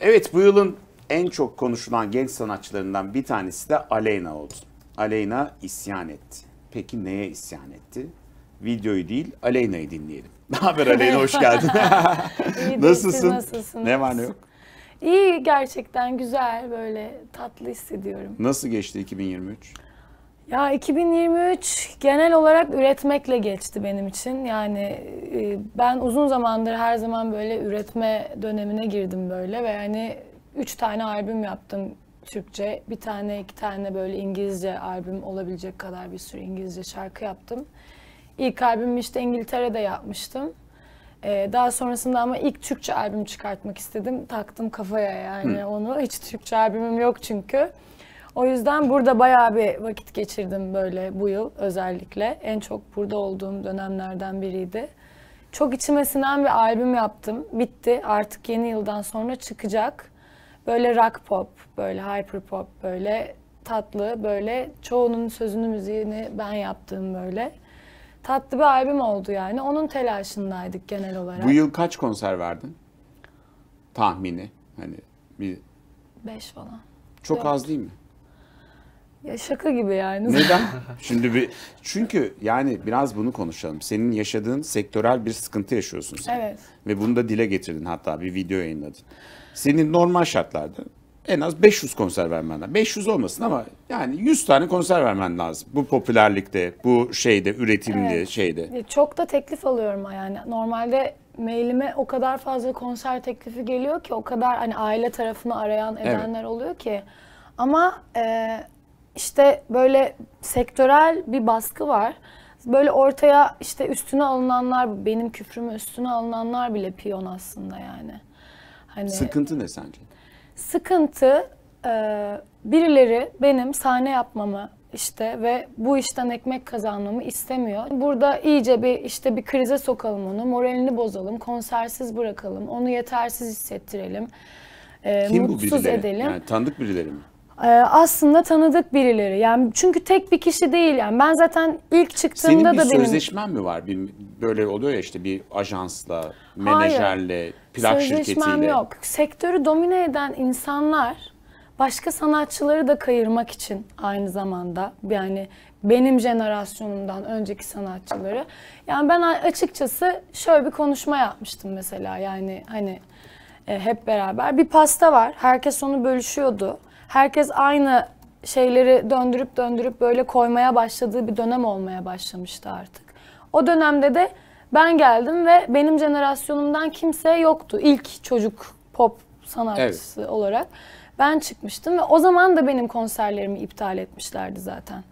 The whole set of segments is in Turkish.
Evet bu yılın en çok konuşulan genç sanatçılarından bir tanesi de Aleyna oldu. Aleyna isyan etti. Peki neye isyan etti? Videoyu değil Aleyna'yı dinleyelim. Ne haber Aleyna hoş geldin. İyi Nasılsın? Ne var ne yok? İyi gerçekten güzel böyle tatlı hissediyorum. Nasıl geçti 2023? Ya 2023 genel olarak üretmekle geçti benim için. Yani e, ben uzun zamandır her zaman böyle üretme dönemine girdim böyle ve yani üç tane albüm yaptım Türkçe. Bir tane iki tane böyle İngilizce albüm olabilecek kadar bir sürü İngilizce şarkı yaptım. İlk albümü işte İngiltere'de yapmıştım. E, daha sonrasında ama ilk Türkçe albüm çıkartmak istedim. Taktım kafaya yani Hı. onu. Hiç Türkçe albümüm yok çünkü. O yüzden burada bayağı bir vakit geçirdim böyle bu yıl özellikle. En çok burada olduğum dönemlerden biriydi. Çok içime sinen bir albüm yaptım. Bitti. Artık yeni yıldan sonra çıkacak. Böyle rock pop, böyle hyper pop, böyle tatlı, böyle çoğunun sözünü, müziğini ben yaptığım böyle. Tatlı bir albüm oldu yani. Onun telaşındaydık genel olarak. Bu yıl kaç konser verdin? Tahmini. Hani bir... Beş falan. Çok Dört. az değil mi? Ya şaka gibi yani. Neden? Şimdi bir çünkü yani biraz bunu konuşalım. Senin yaşadığın sektörel bir sıkıntı yaşıyorsun sen. Evet. Ve bunu da dile getirdin hatta bir video yayınladın. Senin normal şartlarda en az 500 konser vermen lazım. 500 olmasın ama yani 100 tane konser vermen lazım. Bu popülerlikte, bu şeyde, üretimde, evet. şeyde. Çok da teklif alıyorum yani. Normalde mailime o kadar fazla konser teklifi geliyor ki o kadar hani aile tarafını arayan edenler evet. oluyor ki. Ama e, işte böyle sektörel bir baskı var. Böyle ortaya işte üstüne alınanlar, benim küfrümü üstüne alınanlar bile piyon aslında yani. Hani Sıkıntı ne sence? Sıkıntı e, birileri benim sahne yapmamı işte ve bu işten ekmek kazanmamı istemiyor. Burada iyice bir işte bir krize sokalım onu, moralini bozalım, konsersiz bırakalım, onu yetersiz hissettirelim, e, Kim mutsuz bu birileri? edelim. Yani tanıdık birileri mi? Ee, aslında tanıdık birileri. Yani çünkü tek bir kişi değil. Yani ben zaten ilk çıktığımda da benim... Senin bir sözleşmen benim... mi var? Bir, böyle oluyor ya işte bir ajansla, menajerle, Hayır, plak sözleşmem şirketiyle. Sözleşmem yok. Sektörü domine eden insanlar başka sanatçıları da kayırmak için aynı zamanda yani benim jenerasyonumdan önceki sanatçıları. Yani ben açıkçası şöyle bir konuşma yapmıştım mesela yani hani e, hep beraber bir pasta var. Herkes onu bölüşüyordu herkes aynı şeyleri döndürüp döndürüp böyle koymaya başladığı bir dönem olmaya başlamıştı artık. O dönemde de ben geldim ve benim jenerasyonumdan kimse yoktu. İlk çocuk pop sanatçısı evet. olarak ben çıkmıştım ve o zaman da benim konserlerimi iptal etmişlerdi zaten.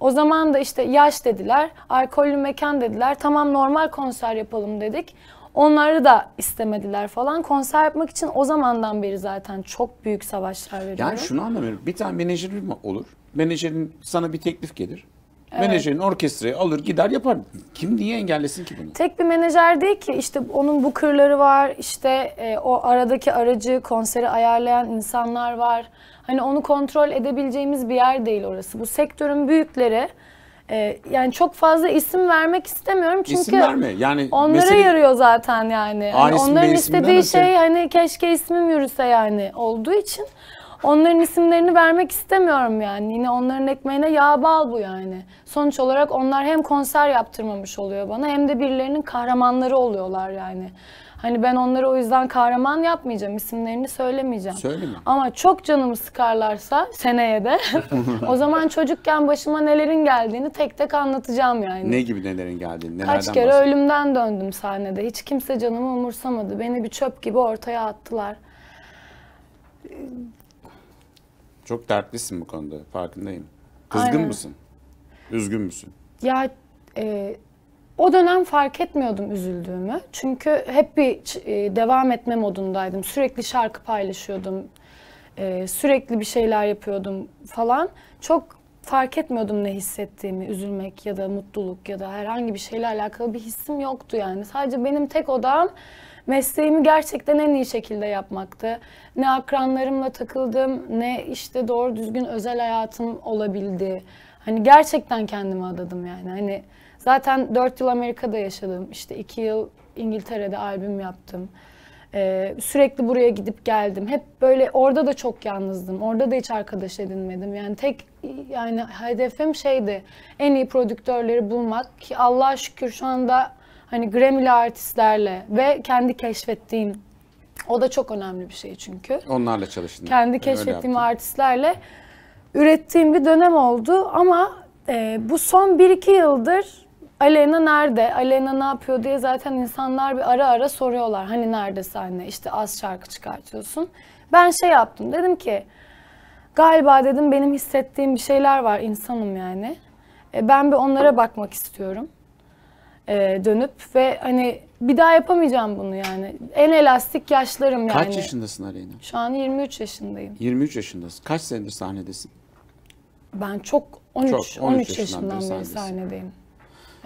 O zaman da işte yaş dediler, alkollü mekan dediler, tamam normal konser yapalım dedik. Onları da istemediler falan. Konser yapmak için o zamandan beri zaten çok büyük savaşlar veriyorum. Yani şunu anlamıyorum. Bir tane menajeri mi olur? Menajerin sana bir teklif gelir. Evet. Menajerin orkestrayı alır gider yapar. Kim niye engellesin ki bunu? Tek bir menajer değil ki İşte onun bu kırları var İşte e, o aradaki aracı konseri ayarlayan insanlar var. Hani onu kontrol edebileceğimiz bir yer değil orası. Bu sektörün büyükleri ee, yani çok fazla isim vermek istemiyorum çünkü isim verme. yani onlara mesela, yarıyor zaten yani. yani onların istediği şey, öte. şey hani keşke ismim yürüse yani olduğu için onların isimlerini vermek istemiyorum yani. Yine onların ekmeğine yağ bal bu yani. Sonuç olarak onlar hem konser yaptırmamış oluyor bana hem de birilerinin kahramanları oluyorlar yani. Hani ben onları o yüzden kahraman yapmayacağım. isimlerini söylemeyeceğim. Söyleme. Ama çok canımı sıkarlarsa seneye de o zaman çocukken başıma nelerin geldiğini tek tek anlatacağım yani. Ne gibi nelerin geldiğini? Nelerden Kaç kere ölümden döndüm sahnede. Hiç kimse canımı umursamadı. Beni bir çöp gibi ortaya attılar. Çok dertlisin bu konuda farkındayım. Kızgın Aynen. mısın? Üzgün müsün? Ya e, o dönem fark etmiyordum üzüldüğümü. Çünkü hep bir e, devam etme modundaydım. Sürekli şarkı paylaşıyordum. E, sürekli bir şeyler yapıyordum falan. Çok fark etmiyordum ne hissettiğimi. Üzülmek ya da mutluluk ya da herhangi bir şeyle alakalı bir hissim yoktu yani. Sadece benim tek odam mesleğimi gerçekten en iyi şekilde yapmaktı. Ne akranlarımla takıldım, ne işte doğru düzgün özel hayatım olabildi. Hani gerçekten kendimi adadım yani. Hani Zaten 4 yıl Amerika'da yaşadım. İşte 2 yıl İngiltere'de albüm yaptım. Ee, sürekli buraya gidip geldim. Hep böyle orada da çok yalnızdım. Orada da hiç arkadaş edinmedim. Yani tek yani hedefim şeydi. En iyi prodüktörleri bulmak ki Allah'a şükür şu anda hani Grammy'li artistlerle ve kendi keşfettiğim o da çok önemli bir şey çünkü. Onlarla çalıştın. Kendi keşfettiğim artistlerle ürettiğim bir dönem oldu ama e, bu son 1-2 yıldır Aleyna nerede? Aleyna ne yapıyor diye zaten insanlar bir ara ara soruyorlar. Hani nerede sahne? İşte az şarkı çıkartıyorsun. Ben şey yaptım. Dedim ki galiba dedim benim hissettiğim bir şeyler var insanım yani. E, ben bir onlara bakmak istiyorum. E, dönüp ve hani bir daha yapamayacağım bunu yani. En elastik yaşlarım yani. Kaç yaşındasın Aleyna? Şu an 23 yaşındayım. 23 yaşındasın. Kaç senedir sahnedesin? Ben çok 13 çok, 13, 13 yaşından beri sahnedeyim.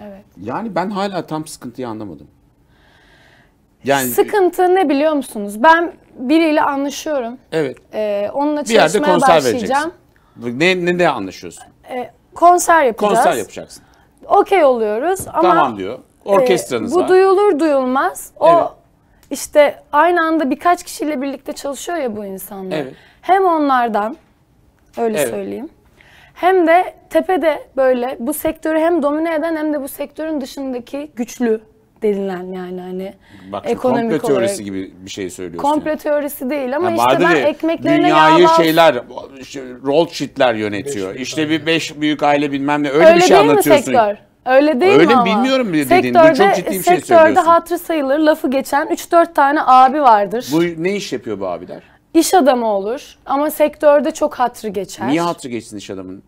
Evet. Yani ben hala tam sıkıntıyı anlamadım. Yani sıkıntı ne biliyor musunuz? Ben biriyle anlaşıyorum. Evet. Ee, onunla bir yerde çalışmaya konser başlayacağım. vereceksin. Ne ne ne anlaşıyorsun? Ee, konser yapacağız. Konser yapacaksın. Okey oluyoruz ama Tamam diyor. Orkestranız e, bu var. Bu duyulur duyulmaz o evet. işte aynı anda birkaç kişiyle birlikte çalışıyor ya bu insanlar. Evet. Hem onlardan öyle evet. söyleyeyim. Hem de tepede böyle bu sektörü hem domine eden hem de bu sektörün dışındaki güçlü denilen yani hani Bak, ekonomik komple olarak. gibi bir şey söylüyorsun. Komple yani. teorisi değil ama yani işte ben ya, ekmeklerine dünyayı yağ şeyler işte sheetler yönetiyor. Beş işte bir beş büyük aile bilmem ne öyle, öyle bir şey anlatıyorsun. Öyle değil Mi sektör? Öyle değil Öyle mi ama? bilmiyorum bile dediğin. Sektörde, çok ciddi bir şey söylüyorsun. Sektörde hatır sayılır lafı geçen 3-4 tane abi vardır. Bu ne iş yapıyor bu abiler? İş adamı olur ama sektörde çok hatrı geçer. Niye hatrı geçsin iş adamının?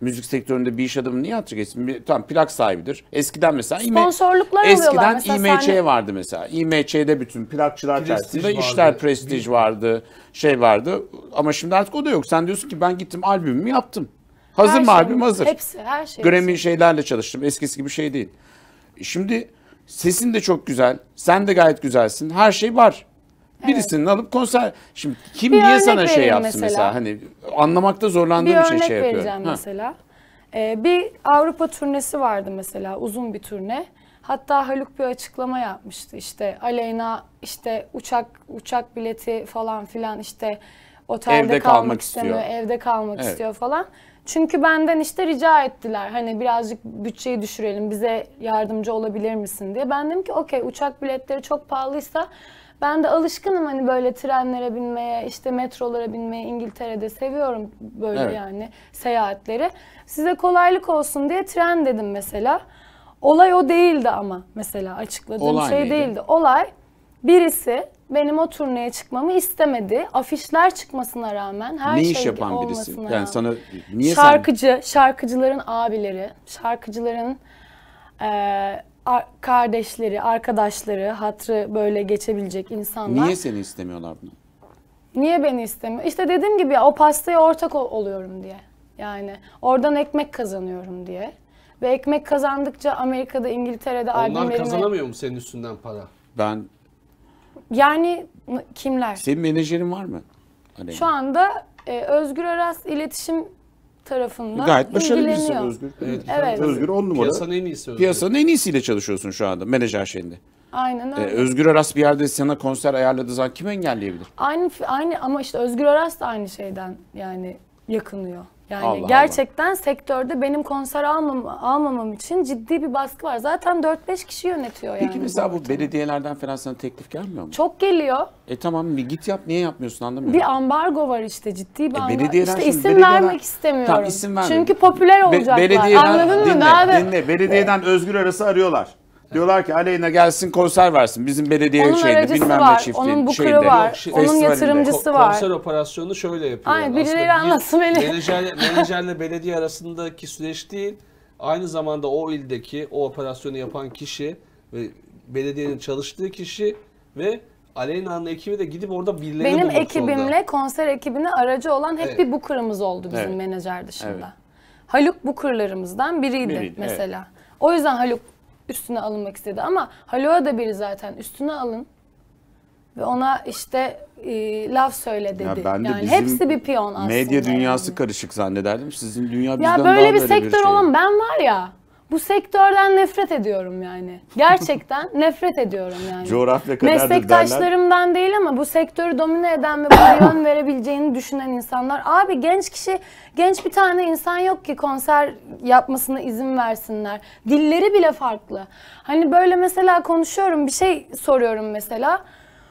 Müzik sektöründe bir iş adamı niye hatrı geçsin? Bir, tamam plak sahibidir. Eskiden mesela sponsorluklar İME, eskiden mesela IMÇ sahne... vardı mesela. IMC'de bütün plakçılar prestij işler prestij vardı, şey vardı. Ama şimdi artık o da yok. Sen diyorsun ki ben gittim albümümü yaptım. Hazır her mı şey, albüm? Hazır. Hepsi, her şey. Grammy hepsi. şeylerle çalıştım. Eskisi gibi şey değil. Şimdi sesin de çok güzel. Sen de gayet güzelsin. Her şey var. Birisinin alıp konser şimdi kim Bir niye sana şey vereyim yapsın mesela? mesela? Hani anlamakta zorlandığım bir için örnek şey örnek vereceğim Ha. mesela. Ee, bir Avrupa turnesi vardı mesela uzun bir turne. Hatta Haluk bir açıklama yapmıştı işte Aleyna işte uçak uçak bileti falan filan işte otelde Evde kalmak, kalmak istemiyor, istiyor. evde kalmak Evet. istiyor falan. Çünkü benden işte rica ettiler hani birazcık bütçeyi düşürelim bize yardımcı olabilir misin diye. Ben dedim ki okey uçak biletleri çok pahalıysa ben de alışkınım hani böyle trenlere binmeye, işte metrolara binmeye İngiltere'de seviyorum böyle evet. yani seyahatleri. Size kolaylık olsun diye tren dedim mesela. Olay o değildi ama mesela açıkladığım Olay şey neydi? değildi. Olay birisi benim o turneye çıkmamı istemedi. Afişler çıkmasına rağmen her ne şey iş yapan birisi? Yani rağmen. sana niye şarkıcı, sen... şarkıcıların abileri, şarkıcıların e, kardeşleri, arkadaşları, hatrı böyle geçebilecek insanlar. Niye seni istemiyorlar bunu? Niye beni istemiyor? İşte dediğim gibi ya, o pastaya ortak oluyorum diye. Yani oradan ekmek kazanıyorum diye. Ve ekmek kazandıkça Amerika'da, İngiltere'de Onlar albümlerimi... kazanamıyor mu senin üstünden para? Ben Yani kimler? senin menajerin var mı? Aleyna? Hani- Şu anda e, Özgür Aras iletişim tarafından Gayet başarılı birisin Özgür. Evet. evet. Özgür on numara. Piyasanın en iyisi Özgür. Piyasanın en iyisiyle çalışıyorsun şu anda menajer şeyinde. Aynen e, öyle. Ee, Özgür Aras bir yerde sana konser ayarladığı zaman kim engelleyebilir? Aynı, aynı ama işte Özgür Aras da aynı şeyden yani yakınıyor. Yani Allah gerçekten Allah. sektörde benim konser almam, almamam için ciddi bir baskı var. Zaten 4-5 kişi yönetiyor Peki yani. Peki mesela bu, bu belediyelerden falan sana teklif gelmiyor mu? Çok geliyor. E tamam bir git yap niye yapmıyorsun anlamıyorum. Bir ambargo var işte ciddi bir e, Belediyeler işte isim belediyeler... vermek istemiyorum. Tamam isim verme. Çünkü popüler olacaklar. Be belediyeden, Anladın dinle, mı? Dinle, dinle. Belediyeden e- Özgür Aras'ı arıyorlar. Diyorlar ki Aleyhine gelsin konser versin. Bizim belediye Onun şeyde aracısı bilmem var, ne çiftliği. onun bukuru şeyde, var, şey, onun yatırımcısı var. konser operasyonu şöyle yapıyor. Ay, birileri anlatsın beni. Menajerle, menajerle belediye arasındaki süreç değil. Aynı zamanda o ildeki o operasyonu yapan kişi ve belediyenin çalıştığı kişi ve Aleyna'nın ekibi de gidip orada birilerini Benim ekibimle zorunda. konser ekibine aracı olan hep Evet. bir booker'ımız oldu bizim Evet. menajer dışında. Evet. Haluk booker'larımızdan biriydi Biriydi, mesela. O yüzden Haluk üstüne alınmak istedi. Ama Haloa da biri zaten üstüne alın ve ona işte e, laf söyle dedi. Ya ben de yani bizim hepsi bir piyon aslında. Medya dünyası yani. karışık zannederdim. Sizin dünya bizden ya daha böyle bir sektör bir şey. olan ben var ya bu sektörden nefret ediyorum yani. Gerçekten nefret ediyorum yani. Coğrafya kadardır Meslektaşlarımdan derler. değil ama bu sektörü domine eden ve buna yön verebileceğini düşünen insanlar. Abi genç kişi, genç bir tane insan yok ki konser yapmasına izin versinler. Dilleri bile farklı. Hani böyle mesela konuşuyorum bir şey soruyorum mesela.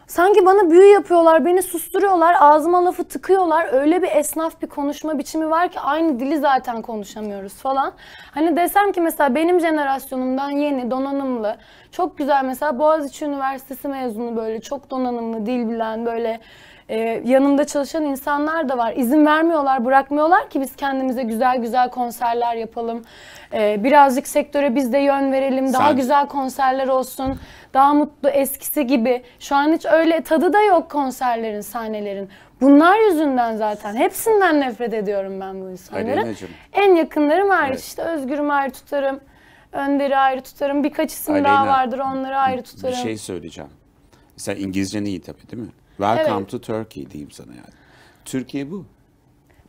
Sanki bana büyü yapıyorlar, beni susturuyorlar, ağzıma lafı tıkıyorlar. Öyle bir esnaf bir konuşma biçimi var ki aynı dili zaten konuşamıyoruz falan. Hani desem ki mesela benim jenerasyonumdan yeni, donanımlı, çok güzel mesela Boğaziçi Üniversitesi mezunu böyle çok donanımlı, dil bilen böyle ee, yanımda çalışan insanlar da var. İzin vermiyorlar, bırakmıyorlar ki biz kendimize güzel güzel konserler yapalım. Ee, birazcık sektöre biz de yön verelim. Daha güzel konserler olsun. Daha mutlu eskisi gibi. Şu an hiç öyle tadı da yok konserlerin, sahnelerin. Bunlar yüzünden zaten. Hepsinden nefret ediyorum ben bu insanları. En yakınlarım hariç. Evet. işte Özgür'üm ayrı tutarım. Önder'i ayrı tutarım. Birkaç isim Aleyna, daha vardır onları ayrı tutarım. Bir şey söyleyeceğim. Sen İngilizcen iyi tabii değil mi? Welcome evet. to Turkey diyeyim sana yani. Türkiye bu.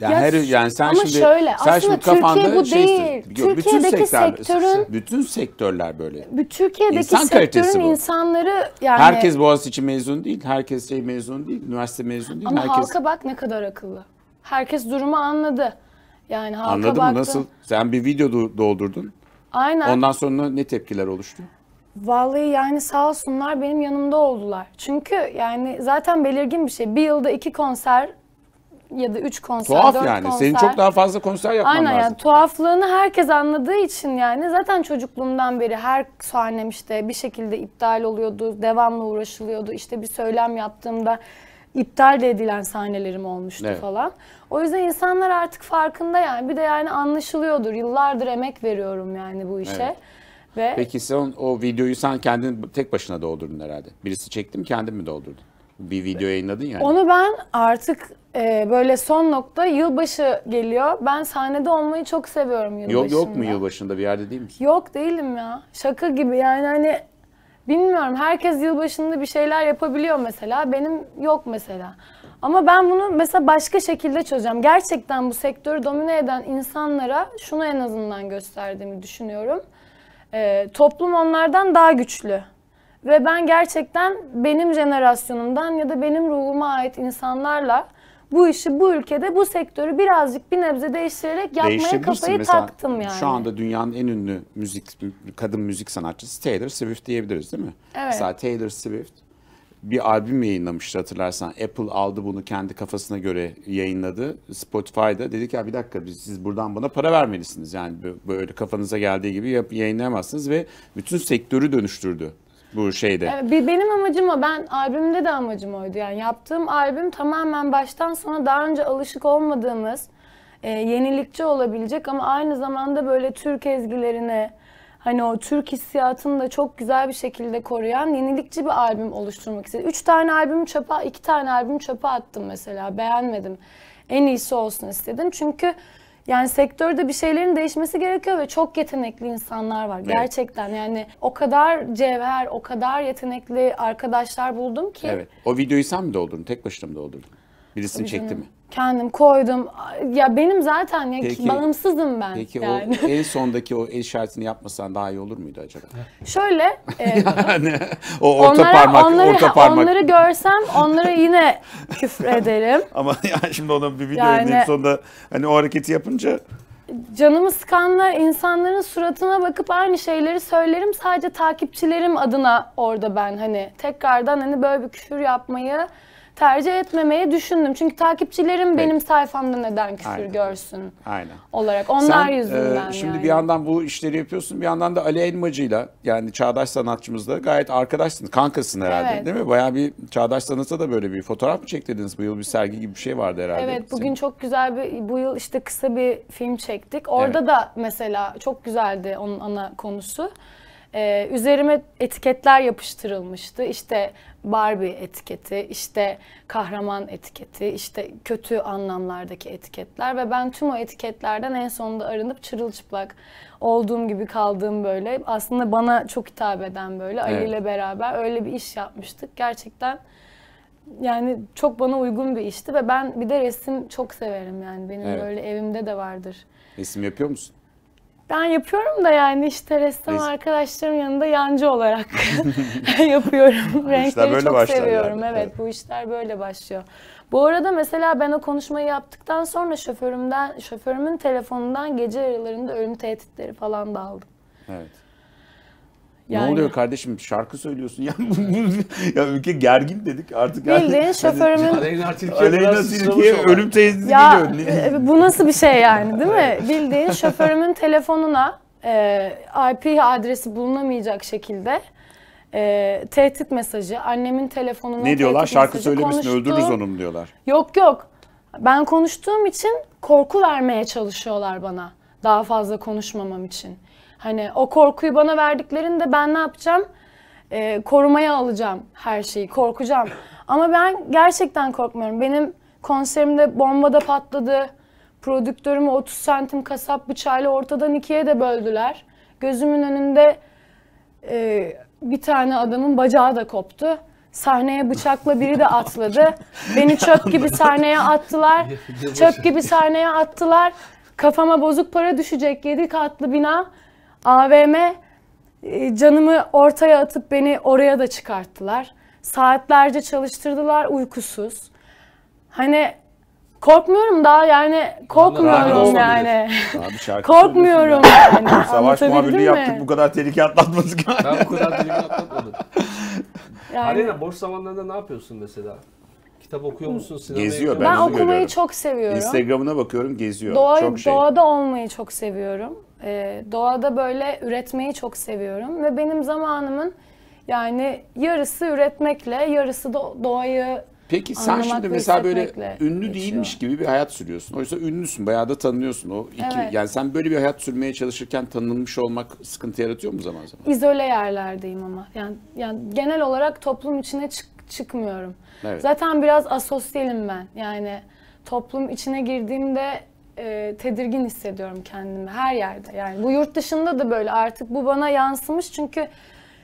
Yani ya, her yani sen ama şimdi şöyle, sen şimdi kafanda bu değil. Yok, Türkiye'deki bütün sektör, sektörün bütün sektörler böyle. Türkiye'deki İnsan sektörün insanları yani herkes Boğaziçi mezun değil, herkes şey mezun değil, üniversite mezun değil. Ama herkes... halka bak ne kadar akıllı. Herkes durumu anladı. Yani halka Anladın baktı. mı nasıl? Sen bir video doldurdun. Aynen. Ondan sonra ne tepkiler oluştu? Vallahi yani sağ olsunlar benim yanımda oldular. Çünkü yani zaten belirgin bir şey. Bir yılda iki konser ya da üç konser, Tuhaf dört yani. konser. Senin çok daha fazla konser yapman Aynen lazım. yani tuhaflığını herkes anladığı için yani zaten çocukluğumdan beri her sahnem işte bir şekilde iptal oluyordu, devamlı uğraşılıyordu. İşte bir söylem yaptığımda iptal de edilen sahnelerim olmuştu Evet. falan. O yüzden insanlar artık farkında yani. Bir de yani anlaşılıyordur. Yıllardır emek veriyorum yani bu işe. Evet. Ve... Peki sen o videoyu sen kendin tek başına doldurdun herhalde. Birisi çektim kendin mi doldurdun? Bir video yayınladın yani. Onu ben artık e, böyle son nokta yılbaşı geliyor. Ben sahnede olmayı çok seviyorum yılbaşında. Yok yok mu yılbaşında bir yerde değil misin? Yok değilim ya. Şaka gibi yani hani bilmiyorum herkes yılbaşında bir şeyler yapabiliyor mesela. Benim yok mesela. Ama ben bunu mesela başka şekilde çözeceğim. Gerçekten bu sektörü domine eden insanlara şunu en azından gösterdiğimi düşünüyorum. E, toplum onlardan daha güçlü. Ve ben gerçekten benim jenerasyonumdan ya da benim ruhuma ait insanlarla bu işi bu ülkede bu sektörü birazcık bir nebze değiştirerek yapmaya kafayı Mesela taktım yani. Şu anda dünyanın en ünlü müzik kadın müzik sanatçısı Taylor Swift diyebiliriz değil mi? Evet. Mesela Taylor Swift bir albüm yayınlamıştı hatırlarsan. Apple aldı bunu kendi kafasına göre yayınladı. Spotify'da dedik ya bir dakika siz buradan bana para vermelisiniz. Yani böyle kafanıza geldiği gibi yap, yayınlayamazsınız ve bütün sektörü dönüştürdü bu şeyde. Benim amacım o. Ben albümde de amacım oydu. Yani yaptığım albüm tamamen baştan sona daha önce alışık olmadığımız, e, yenilikçi olabilecek ama aynı zamanda böyle Türk ezgilerine, hani o Türk hissiyatını da çok güzel bir şekilde koruyan yenilikçi bir albüm oluşturmak istedim. Üç tane albüm çöpe, iki tane albüm çöpe attım mesela. Beğenmedim. En iyisi olsun istedim. Çünkü yani sektörde bir şeylerin değişmesi gerekiyor ve çok yetenekli insanlar var. Evet. Gerçekten yani o kadar cevher, o kadar yetenekli arkadaşlar buldum ki. Evet. O videoyu sen mi doldurdun? Tek başına mı doldurdun? Birisini Tabii çekti canım. mi? Kendim koydum. Ya benim zaten ya Peki- bağımsızdım ben Peki yani. o en sondaki o el işaretini yapmasan daha iyi olur muydu acaba? Şöyle e, Yani o orta onlara, parmak, onları, orta parmak. onları görsem onlara yine küfür ederim. Ama yani şimdi ona bir video Yani- yayınlayıp sonunda hani o hareketi yapınca Canımı sıkanla insanların suratına bakıp aynı şeyleri söylerim. Sadece takipçilerim adına orada ben hani tekrardan hani böyle bir küfür yapmayı tercih etmemeyi düşündüm. Çünkü takipçilerim Peki. benim sayfamda neden küfür Aynen. görsün Aynen. olarak. Onlar Sen, yüzünden e, Şimdi yani. bir yandan bu işleri yapıyorsun bir yandan da Ali Elmacı'yla yani çağdaş sanatçımızla gayet arkadaşsın. Kankasın herhalde evet. değil mi? Bayağı bir çağdaş sanata da böyle bir fotoğraf mı çektirdiniz bu yıl? Bir sergi gibi bir şey vardı herhalde. Evet bugün Senin. çok güzel bir bu yıl işte kısa bir film çektik. Orada evet. da mesela çok güzeldi onun ana konusu. Ee, üzerime etiketler yapıştırılmıştı. İşte Barbie etiketi, işte kahraman etiketi, işte kötü anlamlardaki etiketler ve ben tüm o etiketlerden en sonunda arınıp çırılçıplak olduğum gibi kaldığım böyle aslında bana çok hitap eden böyle evet. Ali ile beraber öyle bir iş yapmıştık. Gerçekten yani çok bana uygun bir işti ve ben bir de resim çok severim yani benim evet. böyle evimde de vardır. Resim yapıyor musun? Ben yapıyorum da yani işte ressam Biz... arkadaşlarım yanında yancı olarak yapıyorum. Renkleri böyle çok seviyorum. Yani. Evet, evet bu işler böyle başlıyor. Bu arada mesela ben o konuşmayı yaptıktan sonra şoförümden şoförümün telefonundan gece aralarında ölüm tehditleri falan da aldım. Evet. Yani... Ne oluyor kardeşim şarkı söylüyorsun ya, ya ülke gergin dedik artık. Yani, Bildiğin hani şoförümün... Aleyna Tilki'ye ölüm tehdidi ya, geliyor. E, bu nasıl bir şey yani değil mi? Bildiğin şoförümün telefonuna e, IP adresi bulunamayacak şekilde e, tehdit mesajı, annemin telefonuna Ne diyorlar? Şarkı söylemişsin konuştuğum... öldürürüz onu diyorlar? Yok yok. Ben konuştuğum için korku vermeye çalışıyorlar bana. Daha fazla konuşmamam için. Hani o korkuyu bana verdiklerinde ben ne yapacağım? Ee, korumaya alacağım her şeyi, korkacağım. Ama ben gerçekten korkmuyorum. Benim konserimde bombada patladı. Prodüktörümü 30 santim kasap bıçağıyla ortadan ikiye de böldüler. Gözümün önünde e, bir tane adamın bacağı da koptu. Sahneye bıçakla biri de atladı. Beni çöp gibi sahneye attılar. Çöp gibi sahneye attılar. Kafama bozuk para düşecek. Yedi katlı bina. AVM e, canımı ortaya atıp beni oraya da çıkarttılar. Saatlerce çalıştırdılar uykusuz. Hani korkmuyorum daha yani korkmuyorum yani. Abi, korkmuyorum yani. Savaş muhabirliği yaptık bu kadar tehlike atlatmadık. Ben bu kadar tehlike atlatmadım. Yani... Alena boş zamanlarında ne yapıyorsun mesela? Kitap okuyor musun? sinema geziyor. Ben, ben okumayı görüyorum. çok seviyorum. Instagram'ına bakıyorum geziyor. Doğa, çok şey. Doğada olmayı çok seviyorum. E, doğada böyle üretmeyi çok seviyorum ve benim zamanımın yani yarısı üretmekle, yarısı da doğayı Peki sen şimdi mesela böyle ünlü geçiyor. değilmiş gibi bir hayat sürüyorsun. Oysa ünlüsün, bayağı da tanınıyorsun. O iki, evet. yani sen böyle bir hayat sürmeye çalışırken tanınmış olmak sıkıntı yaratıyor mu zaman zaman? İzole yerlerdeyim ama. Yani yani genel olarak toplum içine çık, çıkmıyorum. Evet. Zaten biraz asosyalim ben. Yani toplum içine girdiğimde e, tedirgin hissediyorum kendimi her yerde. Yani bu yurt dışında da böyle artık bu bana yansımış çünkü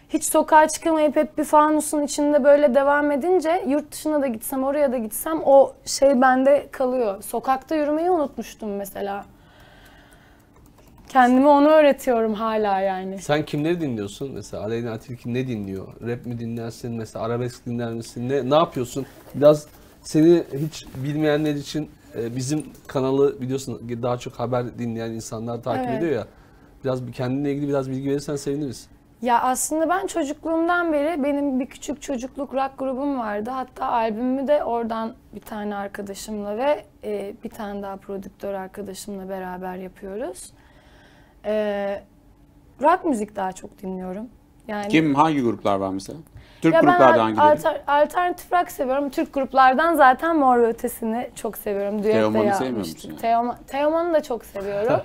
hiç sokağa çıkamayıp hep bir fanusun içinde böyle devam edince yurt dışına da gitsem oraya da gitsem o şey bende kalıyor. Sokakta yürümeyi unutmuştum mesela. kendimi onu öğretiyorum hala yani. Sen kimleri dinliyorsun? Mesela Aleyna Tilki ne dinliyor? Rap mi dinlersin? Mesela arabesk dinler misin? Ne, ne yapıyorsun? Biraz seni hiç bilmeyenler için ee, bizim kanalı biliyorsun daha çok haber dinleyen insanlar takip evet. ediyor ya. Biraz kendinle ilgili biraz bilgi verirsen seviniriz. Ya aslında ben çocukluğumdan beri benim bir küçük çocukluk rock grubum vardı. Hatta albümümü de oradan bir tane arkadaşımla ve e, bir tane daha prodüktör arkadaşımla beraber yapıyoruz. E, rock müzik daha çok dinliyorum. Yani Kim hangi gruplar var mesela? Türk ya gruplardan ben Alter, alternatif rock seviyorum. Türk gruplardan zaten Mor ve Ötesi'ni çok seviyorum. Düet Teoman'ı yapmıştım. sevmiyor musun? Yani? Teoman, Teoman'ı da çok seviyorum.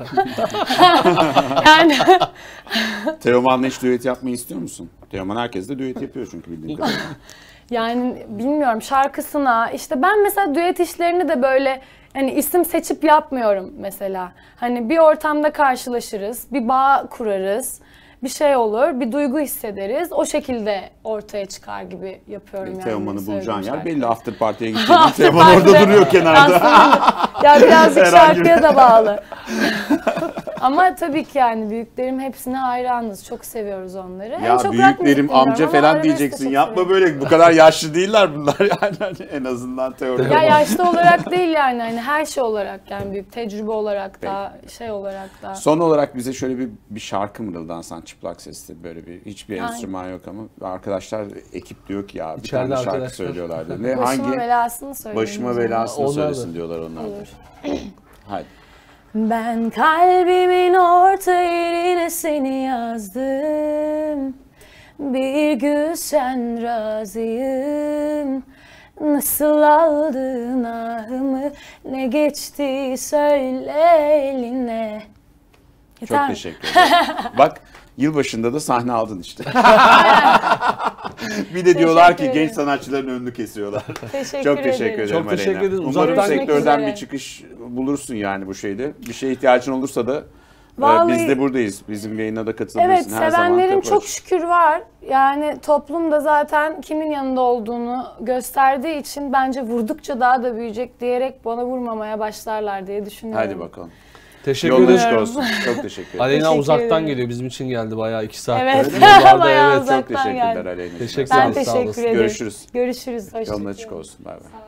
yani... Teoman'la hiç düet yapmayı istiyor musun? Teoman herkes de düet yapıyor çünkü bildiğin kadarıyla. yani bilmiyorum şarkısına işte ben mesela düet işlerini de böyle Hani isim seçip yapmıyorum mesela. Hani bir ortamda karşılaşırız, bir bağ kurarız bir şey olur, bir duygu hissederiz. O şekilde ortaya çıkar gibi yapıyorum yani. Teoman'ı bulacağın yer belli after party'ye gideceğim. Teoman orada duruyor kenarda. ya birazcık şarkıya da bağlı. Ama tabii ki yani büyüklerim hepsine hayranız. Çok seviyoruz onları. Ya en hani çok büyüklerim amca falan diyeceksin. Yapma böyle bu kadar yaşlı değiller bunlar yani hani en azından teorik. Ya yaşlı olarak değil yani hani her şey olarak yani büyük tecrübe olarak da Peki. şey olarak da. Son olarak bize şöyle bir bir şarkı mırıldansan çıplak sesli böyle bir hiçbir Aynen. enstrüman yok ama arkadaşlar ekip diyor ki ya bir İçeride tane şarkı söylüyorlar diyor. Ne başıma hangi belasını başıma belasını söylesin diyorlar onlar. Hadi. Ben kalbimin orta yerine seni yazdım. Bir gün sen razıyım. Nasıl aldın ahımı ne geçti söyle eline. Çok Yeter mi? teşekkür ederim. Bak yılbaşında da sahne aldın işte. bir de diyorlar ki genç sanatçıların önünü kesiyorlar. Teşekkür Çok teşekkür ederim. ederim Çok teşekkür ederim. Umarım Uzaktan sektörden üzere. bir çıkış bulursun yani bu şeyde. Bir şeye ihtiyacın olursa da e, Vallahi, biz de buradayız. Bizim yayına da katılabilirsin. Evet, Her sevenlerim zaman çok şükür var. Yani toplum da zaten kimin yanında olduğunu gösterdiği için bence vurdukça daha da büyüyecek diyerek bana vurmamaya başlarlar diye düşünüyorum. Hadi bakalım. Teşekkür Yolun ederim. Çok teşekkür ederim. Aleyna uzaktan geliyor. Bizim için geldi bayağı iki saat. Evet. Yollarda, bayağı evet. Çok uzaktan teşekkürler Aleyna. Teşekkür ederim. Ben teşekkür ederim. Görüşürüz. Görüşürüz. Hoşçakalın. Yolun açık olsun. Bay bay.